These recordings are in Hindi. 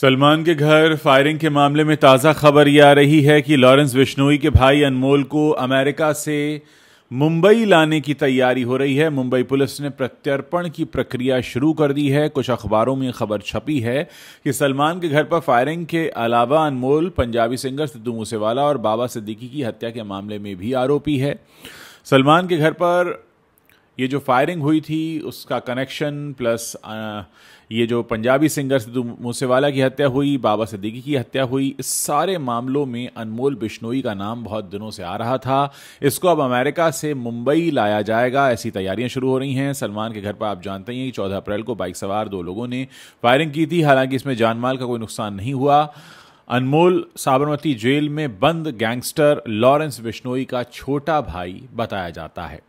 सलमान के घर फायरिंग के मामले में ताज़ा खबर यह आ रही है कि लॉरेंस बिश्नोई के भाई अनमोल को अमेरिका से मुंबई लाने की तैयारी हो रही है मुंबई पुलिस ने प्रत्यर्पण की प्रक्रिया शुरू कर दी है कुछ अखबारों में खबर छपी है कि सलमान के घर पर फायरिंग के अलावा अनमोल पंजाबी सिंगर सिद्धू मूसेवाला और बाबा सिद्दीकी की हत्या के मामले में भी आरोपी है सलमान के घर पर ये जो फायरिंग हुई थी उसका कनेक्शन प्लस ये जो पंजाबी सिंगर सिद्धू मूसेवाला की हत्या हुई बाबा सिद्दीकी की हत्या हुई इस सारे मामलों में अनमोल बिश्नोई का नाम बहुत दिनों से आ रहा था इसको अब अमेरिका से मुंबई लाया जाएगा ऐसी तैयारियां शुरू हो रही हैं सलमान के घर पर आप जानते ही हैं कि चौदह अप्रैल को बाइक सवार दो लोगों ने फायरिंग की थी हालांकि इसमें जानमाल का कोई नुकसान नहीं हुआ अनमोल साबरमती जेल में बंद गैंगस्टर लॉरेंस बिश्नोई का छोटा भाई बताया जाता है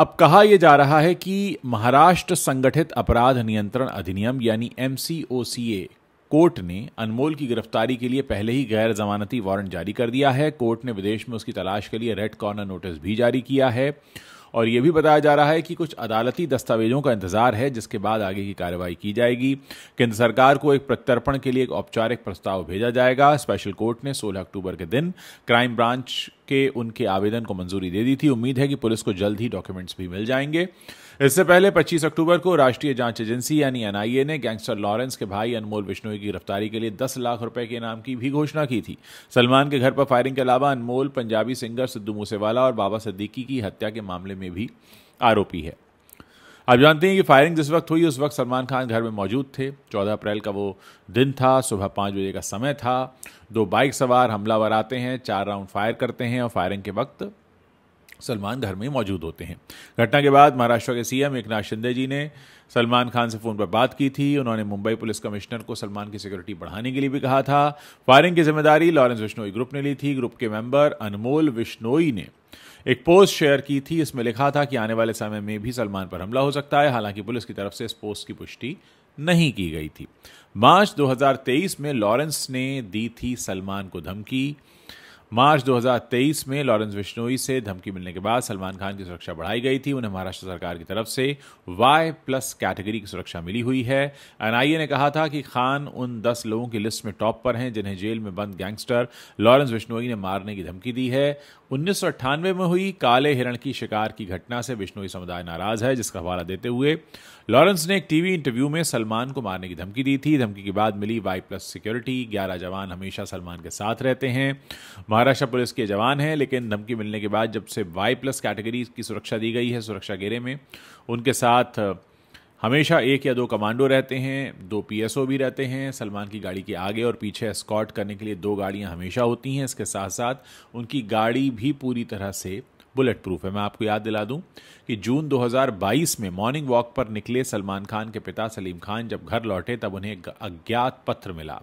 अब कहा यह जा रहा है कि महाराष्ट्र संगठित अपराध नियंत्रण अधिनियम यानी एम कोर्ट ने अनमोल की गिरफ्तारी के लिए पहले ही गैर जमानती वारंट जारी कर दिया है कोर्ट ने विदेश में उसकी तलाश के लिए रेड कॉर्नर नोटिस भी जारी किया है और यह भी बताया जा रहा है कि कुछ अदालती दस्तावेजों का इंतजार है जिसके बाद आगे की कार्रवाई की जाएगी केंद्र सरकार को एक प्रत्यर्पण के लिए एक औपचारिक प्रस्ताव भेजा जाएगा स्पेशल कोर्ट ने 16 अक्टूबर के दिन क्राइम ब्रांच के उनके आवेदन को मंजूरी दे दी थी उम्मीद है कि पुलिस को जल्द ही डॉक्यूमेंट्स भी मिल जाएंगे इससे पहले 25 अक्टूबर को राष्ट्रीय जांच एजेंसी यानी एनआईए ने गैंगस्टर लॉरेंस के भाई अनमोल बिश्नोई की गिरफ्तारी के लिए 10 लाख रुपए के इनाम की भी घोषणा की थी सलमान के घर पर फायरिंग के अलावा अनमोल पंजाबी सिंगर सिद्धू मूसेवाला और बाबा सद्दीकी की हत्या के मामले में भी आरोपी है आप जानते हैं कि फायरिंग जिस वक्त हुई उस वक्त सलमान खान घर में मौजूद थे 14 अप्रैल का वो दिन था सुबह पाँच बजे का समय था दो बाइक सवार हमलावर आते हैं चार राउंड फायर करते हैं और फायरिंग के वक्त सलमान घर में मौजूद होते हैं घटना के बाद महाराष्ट्र के सीएम एकनाथ शिंदे जी ने सलमान खान से फ़ोन पर बात की थी उन्होंने मुंबई पुलिस कमिश्नर को सलमान की सिक्योरिटी बढ़ाने के लिए भी कहा था फायरिंग की जिम्मेदारी लॉरेंस विश्नोई ग्रुप ने ली थी ग्रुप के मेंबर अनमोल विश्नोई ने एक पोस्ट शेयर की थी इसमें लिखा था कि आने वाले समय में भी सलमान पर हमला हो सकता है हालांकि पुलिस की तरफ से इस पोस्ट की पुष्टि नहीं की गई थी मार्च 2023 में लॉरेंस ने दी थी सलमान को धमकी मार्च 2023 में लॉरेंस बिश्नोई से धमकी मिलने के बाद सलमान खान की सुरक्षा बढ़ाई गई थी उन्हें महाराष्ट्र सरकार की तरफ से वाई प्लस कैटेगरी की सुरक्षा मिली हुई है एनआईए ने कहा था कि खान उन दस लोगों की लिस्ट में टॉप पर हैं जिन्हें जेल में बंद गैंगस्टर लॉरेंस विश्नोई ने मारने की धमकी दी है उन्नीस में हुई काले हिरण की शिकार की घटना से बिश्नोई समुदाय नाराज है जिसका हवाला देते हुए लॉरेंस ने एक टीवी इंटरव्यू में सलमान को मारने की धमकी दी थी धमकी के बाद मिली वाई प्लस सिक्योरिटी ग्यारह जवान हमेशा सलमान के साथ रहते हैं महाराष्ट्र पुलिस के जवान हैं लेकिन धमकी मिलने के बाद जब से वाई प्लस कैटेगरी की सुरक्षा दी गई है सुरक्षा घेरे में उनके साथ हमेशा एक या दो कमांडो रहते हैं दो पीएसओ भी रहते हैं सलमान की गाड़ी के आगे और पीछे स्कॉट करने के लिए दो गाड़ियां हमेशा होती हैं इसके साथ साथ उनकी गाड़ी भी पूरी तरह से बुलेट प्रूफ है मैं आपको याद दिला दूं कि जून 2022 में मॉर्निंग वॉक पर निकले सलमान खान के पिता सलीम खान जब घर लौटे तब उन्हें एक अज्ञात पत्र मिला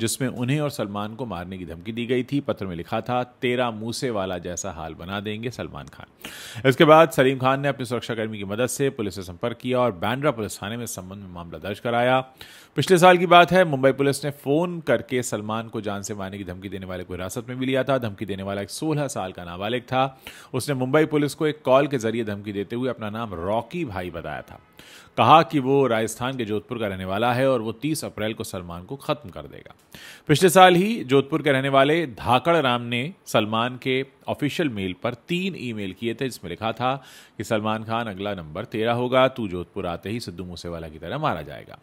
जिसमें उन्हें और सलमान को मारने की धमकी दी गई थी पत्र में लिखा था तेरा मूसे वाला जैसा हाल बना देंगे सलमान खान इसके बाद सलीम खान ने अपने सुरक्षाकर्मी की मदद से पुलिस से संपर्क किया और बैंड्रा पुलिस थाने में संबंध में मामला दर्ज कराया पिछले साल की बात है मुंबई पुलिस ने फोन करके सलमान को जान से मारने की धमकी देने वाले को हिरासत में भी लिया था धमकी देने वाला एक सोलह साल का नाबालिग था उसने उसने मुंबई पुलिस को एक कॉल के जरिए धमकी देते हुए अपना नाम रॉकी भाई बताया था कहा कि वो राजस्थान के जोधपुर का रहने वाला है और वो 30 अप्रैल को सलमान को ख़त्म कर देगा पिछले साल ही जोधपुर के रहने वाले धाकड़ राम ने सलमान के ऑफिशियल मेल पर तीन ईमेल किए थे जिसमें लिखा था कि सलमान खान अगला नंबर तेरह होगा तू जोधपुर आते ही सिद्धू मूसेवाला की तरह मारा जाएगा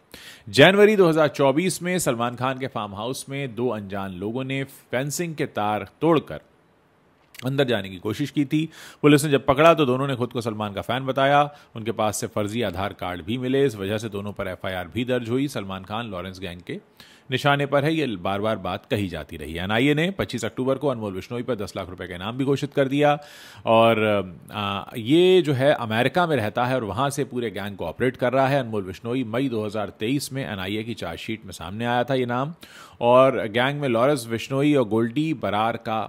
जनवरी 2024 में सलमान खान के फार्म हाउस में दो अनजान लोगों ने फेंसिंग के तार तोड़कर अंदर जाने की कोशिश की थी पुलिस ने जब पकड़ा तो दोनों ने खुद को सलमान का फ़ैन बताया उनके पास से फर्जी आधार कार्ड भी मिले इस वजह से दोनों पर एफआईआर भी दर्ज हुई सलमान खान लॉरेंस गैंग के निशाने पर है ये बार बार बात कही जाती रही है एनआईए ने 25 अक्टूबर को अनमोल बिश्नोई पर 10 लाख रुपए का इनाम भी घोषित कर दिया और ये जो है अमेरिका में रहता है और वहाँ से पूरे गैंग को ऑपरेट कर रहा है अनमोल बिश्नोई मई 2023 में एनआईए की चार्जशीट में सामने आया था ये नाम और गैंग में लॉरेंस बिश्नोई और गोल्डी बरार का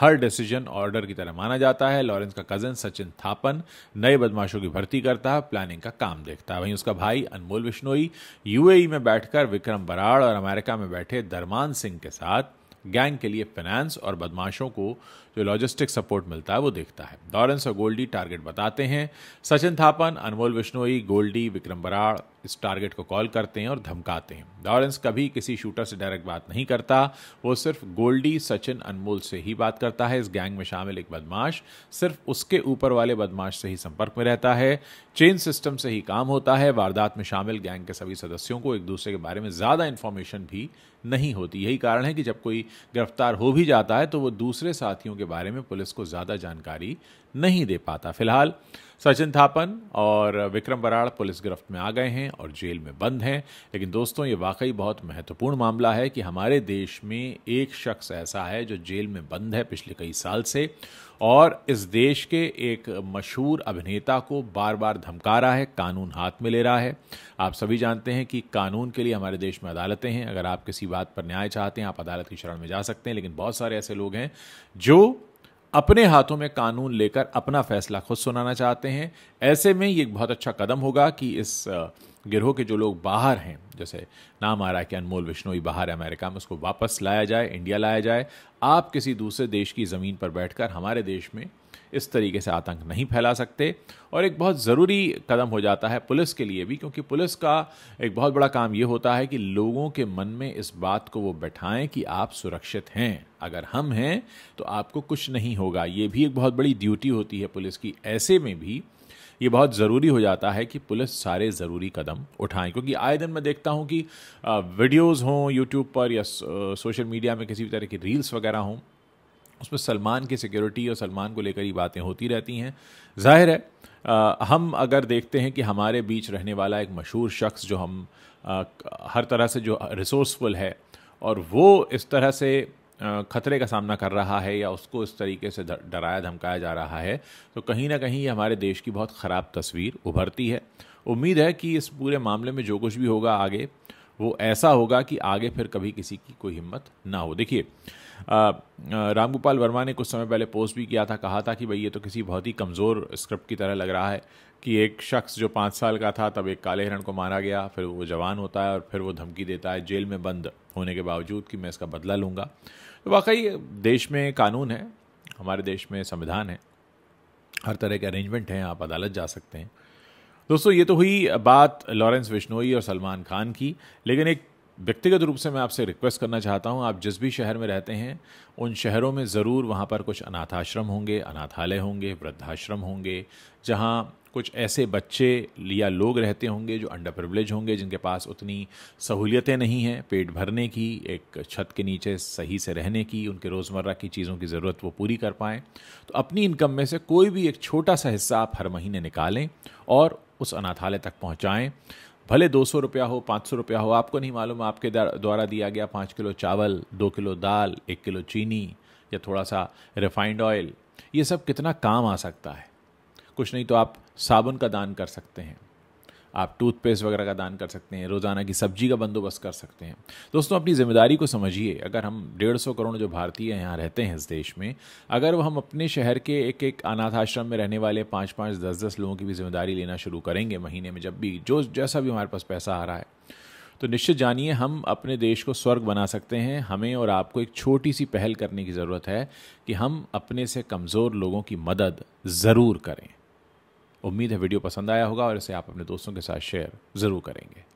हर डिसीजन ऑर्डर की तरह माना जाता है लॉरेंस का कजन सचिन थापन नए बदमाशों की भर्ती करता है प्लानिंग का काम देखता है वहीं उसका भाई अनमोल विश्नोई यूएई e में बैठकर विक्रम बराड़ और अमेरिका में बैठे धर्मान सिंह के साथ गैंग के लिए फाइनेंस और बदमाशों को जो लॉजिस्टिक सपोर्ट मिलता है वो देखता है लॉरेंस और गोल्डी टारगेट बताते हैं सचिन थापन अनमोल विश्नोई गोल्डी विक्रम बराड़ इस टारगेट को कॉल करते हैं और धमकाते हैं लॉरेंस कभी किसी शूटर से डायरेक्ट बात नहीं करता वो सिर्फ गोल्डी सचिन अनमोल से ही बात करता है इस गैंग में शामिल एक बदमाश सिर्फ उसके ऊपर वाले बदमाश से ही संपर्क में रहता है चेन सिस्टम से ही काम होता है वारदात में शामिल गैंग के सभी सदस्यों को एक दूसरे के बारे में ज़्यादा इन्फॉर्मेशन भी नहीं होती यही कारण है कि जब कोई गिरफ्तार हो भी जाता है तो वो दूसरे साथियों के बारे में पुलिस को ज़्यादा जानकारी नहीं दे पाता फिलहाल सचिन थापन और विक्रम बराड़ पुलिस गिरफ्त में आ गए हैं और जेल में बंद हैं लेकिन दोस्तों ये वाकई बहुत महत्वपूर्ण मामला है कि हमारे देश में एक शख्स ऐसा है जो जेल में बंद है पिछले कई साल से और इस देश के एक मशहूर अभिनेता को बार बार धमका रहा है कानून हाथ में ले रहा है आप सभी जानते हैं कि कानून के लिए हमारे देश में अदालतें हैं अगर आप किसी बात पर न्याय चाहते हैं आप अदालत की शरण में जा सकते हैं लेकिन बहुत सारे ऐसे लोग हैं जो अपने हाथों में कानून लेकर अपना फैसला खुद सुनाना चाहते हैं ऐसे में ये एक बहुत अच्छा कदम होगा कि इस गिरोह के जो लोग बाहर हैं जैसे नाम आ रहा है कि अनमोल विष्णोई बाहर अमेरिका में उसको वापस लाया जाए इंडिया लाया जाए आप किसी दूसरे देश की ज़मीन पर बैठकर हमारे देश में इस तरीके से आतंक नहीं फैला सकते और एक बहुत ज़रूरी कदम हो जाता है पुलिस के लिए भी क्योंकि पुलिस का एक बहुत बड़ा काम ये होता है कि लोगों के मन में इस बात को वो बैठाएं कि आप सुरक्षित हैं अगर हम हैं तो आपको कुछ नहीं होगा ये भी एक बहुत बड़ी ड्यूटी होती है पुलिस की ऐसे में भी ये बहुत ज़रूरी हो जाता है कि पुलिस सारे ज़रूरी कदम उठाएं क्योंकि आए दिन मैं देखता हूँ कि वीडियोज़ हों यूट्यूब पर या सोशल मीडिया में किसी भी तरह की रील्स वगैरह हों उसमें सलमान की सिक्योरिटी और सलमान को लेकर ये बातें होती रहती हैं जाहिर है आ, हम अगर देखते हैं कि हमारे बीच रहने वाला एक मशहूर शख्स जो हम आ, हर तरह से जो रिसोर्सफुल है और वो इस तरह से ख़तरे का सामना कर रहा है या उसको इस तरीके से डराया धमकाया जा रहा है तो कहीं ना कहीं ये हमारे देश की बहुत ख़राब तस्वीर उभरती है उम्मीद है कि इस पूरे मामले में जो कुछ भी होगा आगे वो ऐसा होगा कि आगे फिर कभी किसी की कोई हिम्मत ना हो देखिए रामगोपाल वर्मा ने कुछ समय पहले पोस्ट भी किया था कहा था कि भाई ये तो किसी बहुत ही कमज़ोर स्क्रिप्ट की तरह लग रहा है कि एक शख्स जो पाँच साल का था तब एक काले हिरण को मारा गया फिर वो जवान होता है और फिर वो धमकी देता है जेल में बंद होने के बावजूद कि मैं इसका बदला लूँगा तो वाकई देश में कानून है हमारे देश में संविधान है हर तरह के अरेंजमेंट हैं आप अदालत जा सकते हैं दोस्तों ये तो हुई बात लॉरेंस विश्नोई और सलमान खान की लेकिन एक व्यक्तिगत रूप से मैं आपसे रिक्वेस्ट करना चाहता हूँ आप जिस भी शहर में रहते हैं उन शहरों में ज़रूर वहाँ पर कुछ अनाथाश्रम होंगे अनाथालय होंगे वृद्धाश्रम होंगे जहाँ कुछ ऐसे बच्चे या लोग रहते होंगे जो अंडर प्रिवलेज होंगे जिनके पास उतनी सहूलियतें नहीं हैं पेट भरने की एक छत के नीचे सही से रहने की उनके रोज़मर्रा की चीज़ों की ज़रूरत वो पूरी कर पाएँ तो अपनी इनकम में से कोई भी एक छोटा सा हिस्सा आप हर महीने निकालें और उस अनाथालय तक पहुँचाएँ भले दो सौ रुपया हो पाँच सौ रुपया हो आपको नहीं मालूम आपके द्वारा दिया गया पाँच किलो चावल दो किलो दाल एक किलो चीनी या थोड़ा सा रिफाइंड ऑयल ये सब कितना काम आ सकता है कुछ नहीं तो आप साबुन का दान कर सकते हैं आप टूथपेस्ट वगैरह का दान कर सकते हैं रोज़ाना की सब्जी का बंदोबस्त कर सकते हैं दोस्तों अपनी ज़िम्मेदारी को समझिए अगर हम डेढ़ सौ करोड़ जो भारतीय यहाँ रहते हैं इस देश में अगर वो हम अपने शहर के एक एक अनाथ आश्रम में रहने वाले पाँच पाँच दस दस लोगों की भी जिम्मेदारी लेना शुरू करेंगे महीने में जब भी जो जैसा भी हमारे पास पैसा आ रहा है तो निश्चित जानिए हम अपने देश को स्वर्ग बना सकते हैं हमें और आपको एक छोटी सी पहल करने की ज़रूरत है कि हम अपने से कमज़ोर लोगों की मदद ज़रूर करें उम्मीद है वीडियो पसंद आया होगा और इसे आप अपने दोस्तों के साथ शेयर ज़रूर करेंगे